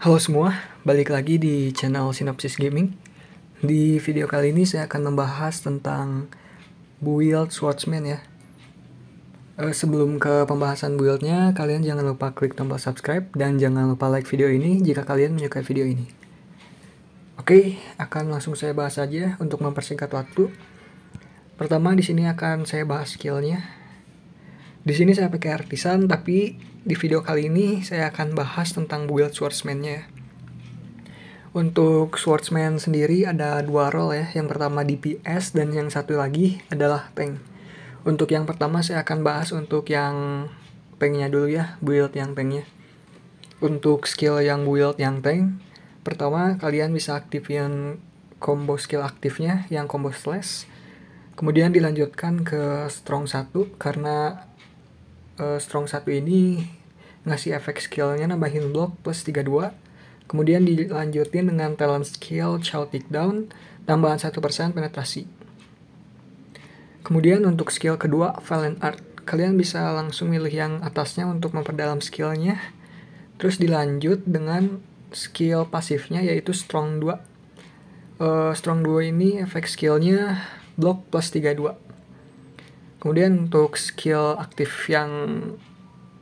Halo semua, balik lagi di channel Sinopsis Gaming. Di video kali ini saya akan membahas tentang build Swordsman ya. Eh, sebelum ke pembahasan buildnya, kalian jangan lupa klik tombol subscribe dan jangan lupa like video ini jika kalian menyukai video ini. Oke, akan langsung saya bahas aja untuk mempersingkat waktu. Pertama di sini akan saya bahas skillnya. Di sini saya pakai artisan tapi di video kali ini saya akan bahas tentang build swordsman-nya. Untuk swordsman sendiri ada dua role ya, yang pertama DPS dan yang satu lagi adalah tank. Untuk yang pertama saya akan bahas untuk yang tanknya dulu ya, build yang tanknya. Untuk skill yang build yang tank, pertama kalian bisa aktifin combo skill aktifnya yang combo slash. Kemudian dilanjutkan ke strong 1 karena uh, strong satu ini ngasih efek skillnya nambahin block plus 32 kemudian dilanjutin dengan talent skill shout takedown tambahan 1% penetrasi kemudian untuk skill kedua valent art kalian bisa langsung milih yang atasnya untuk memperdalam skillnya terus dilanjut dengan skill pasifnya yaitu strong 2 uh, eh, strong 2 ini efek skillnya block plus 32 Kemudian untuk skill aktif yang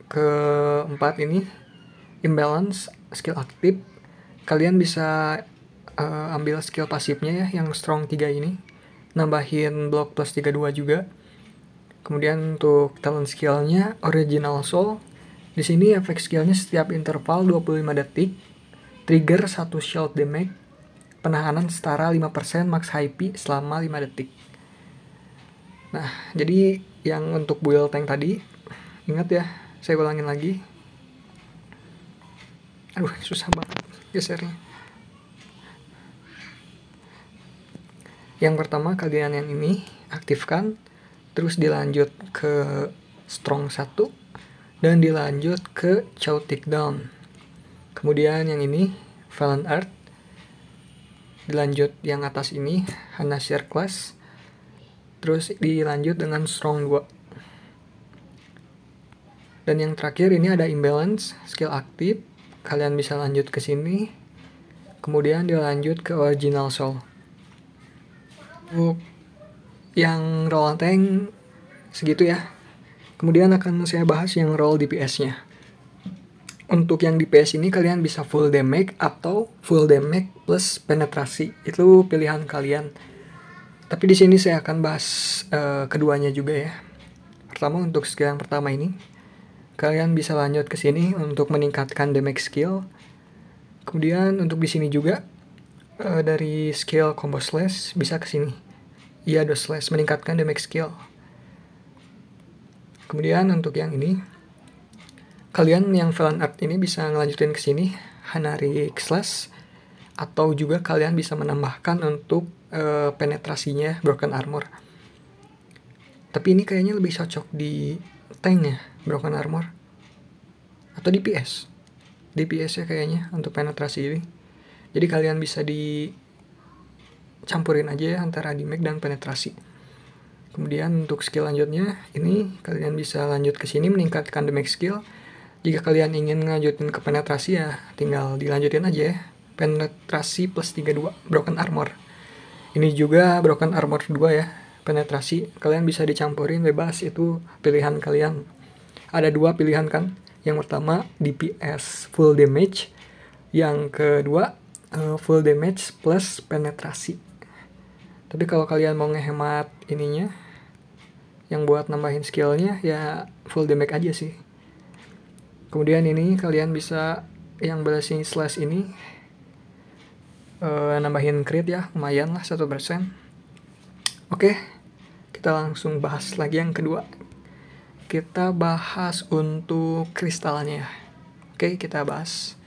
keempat ini, imbalance skill aktif, kalian bisa uh, ambil skill pasifnya ya, yang strong 3 ini, nambahin block plus 32 juga. Kemudian untuk talent skillnya, original soul, di sini efek skillnya setiap interval 25 detik, trigger 1 shield damage, penahanan setara 5% max HP selama 5 detik. Nah, jadi yang untuk build tank tadi, ingat ya, saya ulangin lagi. Aduh, susah banget gesernya. Yang pertama kalian yang ini aktifkan, terus dilanjut ke strong 1 dan dilanjut ke chaotic down. Kemudian yang ini Valen Art dilanjut yang atas ini Hanasir class terus dilanjut dengan strong 2 dan yang terakhir ini ada imbalance skill aktif kalian bisa lanjut ke sini kemudian dilanjut ke original soul untuk yang roll tank segitu ya kemudian akan saya bahas yang roll DPS nya untuk yang DPS ini kalian bisa full damage atau full damage plus penetrasi itu pilihan kalian tapi di sini saya akan bahas uh, keduanya juga ya. Pertama untuk skill yang pertama ini, kalian bisa lanjut ke sini untuk meningkatkan damage skill. Kemudian untuk di sini juga uh, dari skill combo slash bisa ke sini. Iya, dos slash meningkatkan damage skill. Kemudian untuk yang ini, kalian yang villain Art ini bisa ngelanjutin ke sini Hanari Slash atau juga kalian bisa menambahkan untuk uh, penetrasinya broken armor tapi ini kayaknya lebih cocok di tank ya broken armor atau DPS DPS ya kayaknya untuk penetrasi ini jadi kalian bisa di campurin aja ya antara damage dan penetrasi kemudian untuk skill lanjutnya ini kalian bisa lanjut ke sini meningkatkan damage skill jika kalian ingin lanjutin ke penetrasi ya tinggal dilanjutin aja ya penetrasi plus 32 broken armor ini juga Broken Armor 2 ya, penetrasi. Kalian bisa dicampurin bebas, itu pilihan kalian. Ada dua pilihan kan. Yang pertama DPS full damage, yang kedua eh, full damage plus penetrasi. Tapi kalau kalian mau ngehemat ininya, yang buat nambahin skillnya ya full damage aja sih. Kemudian ini kalian bisa yang berhasil slash ini uh, nambahin crit ya lumayan lah satu persen oke kita langsung bahas lagi yang kedua kita bahas untuk kristalnya ya oke kita bahas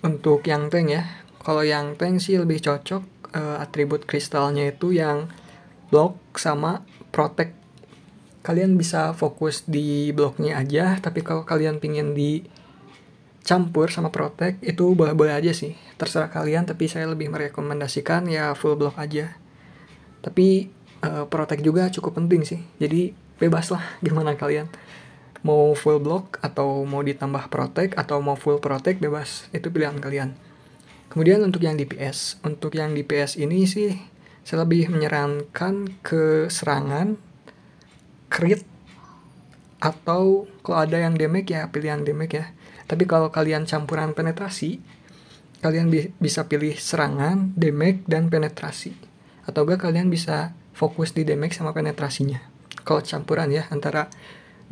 untuk yang tank ya kalau yang tank sih lebih cocok uh, atribut kristalnya itu yang block sama protect kalian bisa fokus di blocknya aja tapi kalau kalian pingin di campur sama protek itu boleh-boleh aja sih. Terserah kalian, tapi saya lebih merekomendasikan ya full block aja. Tapi uh, eh, protek juga cukup penting sih. Jadi bebaslah gimana kalian. Mau full block atau mau ditambah protek atau mau full protek bebas. Itu pilihan kalian. Kemudian untuk yang DPS, untuk yang DPS ini sih saya lebih menyarankan ke serangan, crit, atau kalau ada yang damage ya pilihan damage ya tapi kalau kalian campuran penetrasi, kalian bi bisa pilih serangan, damage, dan penetrasi. Atau enggak kalian bisa fokus di damage sama penetrasinya. Kalau campuran ya, antara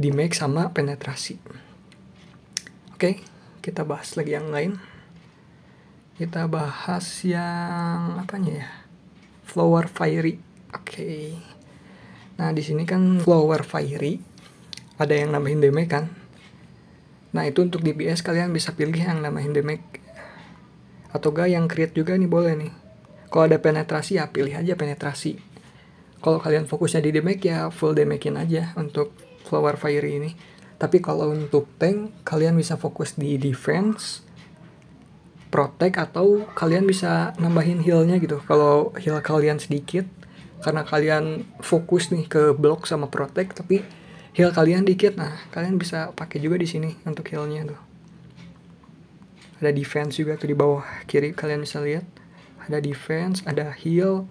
damage sama penetrasi. Oke, kita bahas lagi yang lain. Kita bahas yang apanya ya? Flower Fiery. Oke. Nah, di sini kan Flower Fiery ada yang nambahin damage kan? Nah itu untuk DBS kalian bisa pilih yang namanya endemic atau gak yang create juga nih boleh nih. Kalau ada penetrasi ya pilih aja penetrasi. Kalau kalian fokusnya di damage ya full damage aja untuk flower fire ini. Tapi kalau untuk tank kalian bisa fokus di defense, protect atau kalian bisa nambahin healnya gitu. Kalau heal kalian sedikit karena kalian fokus nih ke block sama protect tapi heal kalian dikit nah kalian bisa pakai juga di sini untuk healnya tuh ada defense juga tuh di bawah kiri kalian bisa lihat ada defense ada heal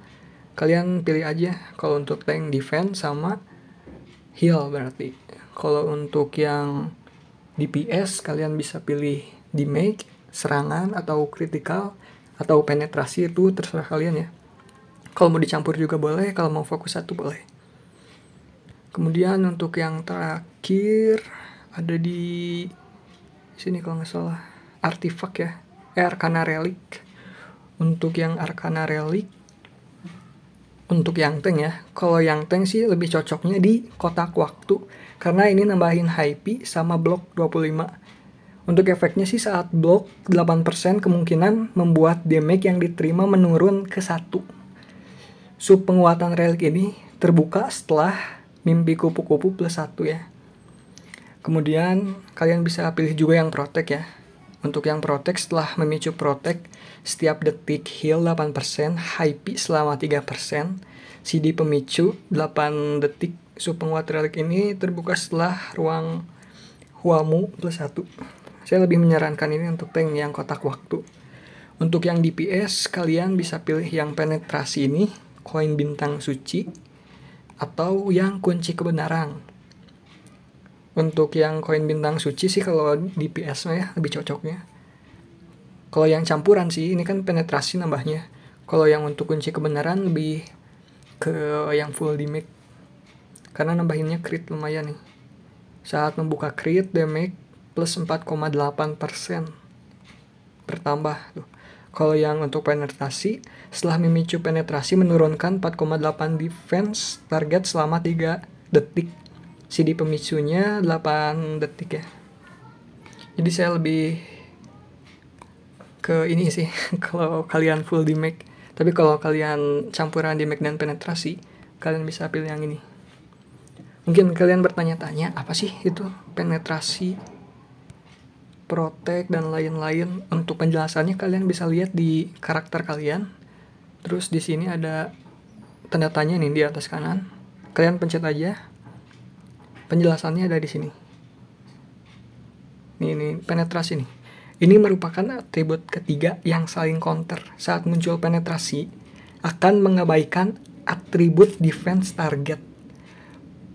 kalian pilih aja kalau untuk tank defense sama heal berarti kalau untuk yang DPS kalian bisa pilih damage serangan atau critical atau penetrasi itu terserah kalian ya kalau mau dicampur juga boleh kalau mau fokus satu boleh kemudian untuk yang terakhir ada di sini kalau nggak salah artifak ya eh, Arcana Relic untuk yang Arcana Relic untuk yang tank ya kalau yang tank sih lebih cocoknya di kotak waktu karena ini nambahin HP sama blok 25 untuk efeknya sih saat blok 8% kemungkinan membuat damage yang diterima menurun ke satu sub penguatan relic ini terbuka setelah mimpi kupu-kupu plus satu ya. Kemudian kalian bisa pilih juga yang protek ya. Untuk yang protek setelah memicu protek setiap detik heal 8%, high P selama 3%, CD pemicu 8 detik supeng penguat relic ini terbuka setelah ruang Huamu plus satu. Saya lebih menyarankan ini untuk tank yang kotak waktu. Untuk yang DPS, kalian bisa pilih yang penetrasi ini, koin bintang suci, atau yang kunci kebenaran. Untuk yang koin bintang suci sih kalau di PS ya lebih cocoknya. Kalau yang campuran sih ini kan penetrasi nambahnya. Kalau yang untuk kunci kebenaran lebih ke yang full damage. Karena nambahinnya crit lumayan nih. Saat membuka crit damage plus 4,8% bertambah tuh. Kalau yang untuk penetrasi, setelah memicu penetrasi menurunkan 4,8 defense target selama 3 detik. CD pemicunya 8 detik ya. Jadi saya lebih ke ini sih kalau kalian full damage. Tapi kalau kalian campuran damage dan penetrasi, kalian bisa pilih yang ini. Mungkin kalian bertanya-tanya, apa sih itu penetrasi protek dan lain-lain untuk penjelasannya kalian bisa lihat di karakter kalian terus di sini ada tanda tanya nih di atas kanan kalian pencet aja penjelasannya ada di sini ini ini penetrasi nih ini merupakan atribut ketiga yang saling counter saat muncul penetrasi akan mengabaikan atribut defense target.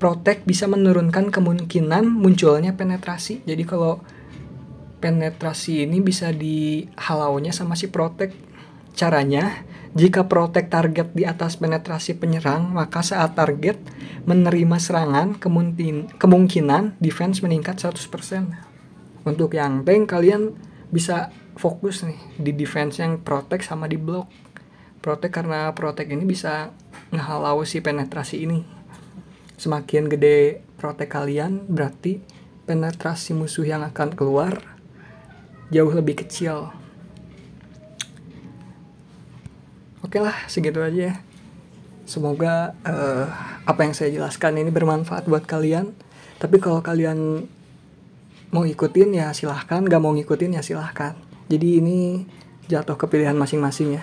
Protect bisa menurunkan kemungkinan munculnya penetrasi. Jadi kalau penetrasi ini bisa dihalaunya sama si protek. Caranya, jika protek target di atas penetrasi penyerang, maka saat target menerima serangan, kemungkin, kemungkinan defense meningkat 100%. Untuk yang tank, kalian bisa fokus nih di defense yang protek sama di block. Protek karena protek ini bisa ngehalau si penetrasi ini. Semakin gede protek kalian, berarti penetrasi musuh yang akan keluar jauh lebih kecil. Oke lah, segitu aja ya. Semoga uh, apa yang saya jelaskan ini bermanfaat buat kalian. Tapi kalau kalian mau ngikutin ya silahkan, gak mau ngikutin ya silahkan. Jadi ini jatuh ke pilihan masing-masing ya.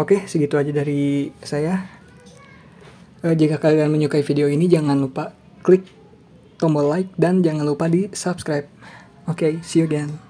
Oke, segitu aja dari saya. Uh, jika kalian menyukai video ini, jangan lupa klik tombol like dan jangan lupa di subscribe. Oke, okay, see you again.